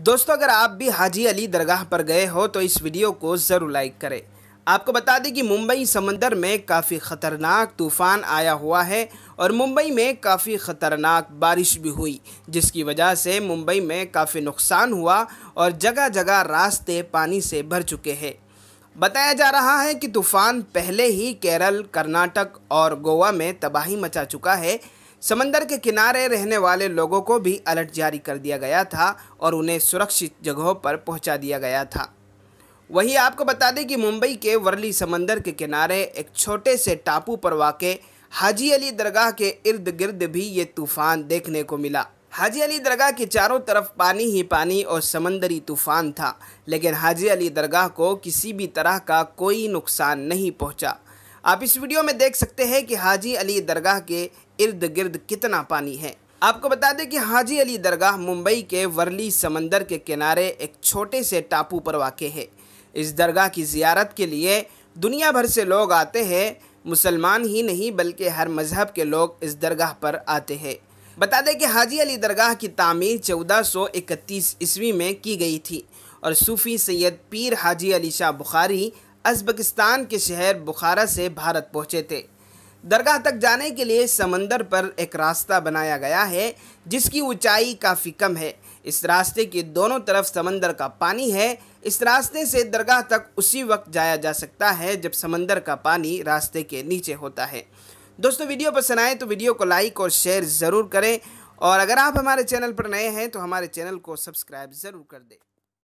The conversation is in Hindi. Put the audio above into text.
दोस्तों अगर आप भी हाजी अली दरगाह पर गए हो तो इस वीडियो को ज़रूर लाइक करें आपको बता दें कि मुंबई समंदर में काफ़ी ख़तरनाक तूफ़ान आया हुआ है और मुंबई में काफ़ी ख़तरनाक बारिश भी हुई जिसकी वजह से मुंबई में काफ़ी नुकसान हुआ और जगह जगह रास्ते पानी से भर चुके हैं बताया जा रहा है कि तूफ़ान पहले ही केरल कर्नाटक और गोवा में तबाही मचा चुका है समंदर के किनारे रहने वाले लोगों को भी अलर्ट जारी कर दिया गया था और उन्हें सुरक्षित जगहों पर पहुंचा दिया गया था वहीं आपको बता दें कि मुंबई के वर्ली समंदर के किनारे एक छोटे से टापू पर वाक़ हाजी अली दरगाह के इर्द गिर्द भी ये तूफ़ान देखने को मिला हाजी अली दरगाह के चारों तरफ पानी ही पानी और समंदरी तूफ़ान था लेकिन हाजी अली दरगाह को किसी भी तरह का कोई नुकसान नहीं पहुंचा आप इस वीडियो में देख सकते हैं कि हाजी अली दरगाह के इर्द गिर्द कितना पानी है आपको बता दें कि हाजी अली दरगाह मुंबई के वर्ली समंदर के किनारे एक छोटे से टापू पर वाक़ है इस दरगाह की जियारत के लिए दुनिया भर से लोग आते हैं मुसलमान ही नहीं बल्कि हर मज़हब के लोग इस दरगाह पर आते हैं बता दें कि हाजी अली दरगाह की तामीर 1431 ईस्वी में की गई थी और सूफ़ी सैयद पीर हाजी अली शाह बुखारी अजबकिस्तान के शहर बुखारा से भारत पहुँचे थे दरगाह तक जाने के लिए समंदर पर एक रास्ता बनाया गया है जिसकी ऊंचाई काफ़ी कम है इस रास्ते के दोनों तरफ समंदर का पानी है इस रास्ते से दरगाह तक उसी वक्त जाया जा सकता है जब समंदर का पानी रास्ते के नीचे होता है दोस्तों वीडियो पसंद आए तो वीडियो को लाइक और शेयर ज़रूर करें और अगर आप हमारे चैनल पर नए हैं तो हमारे चैनल को सब्सक्राइब ज़रूर कर दें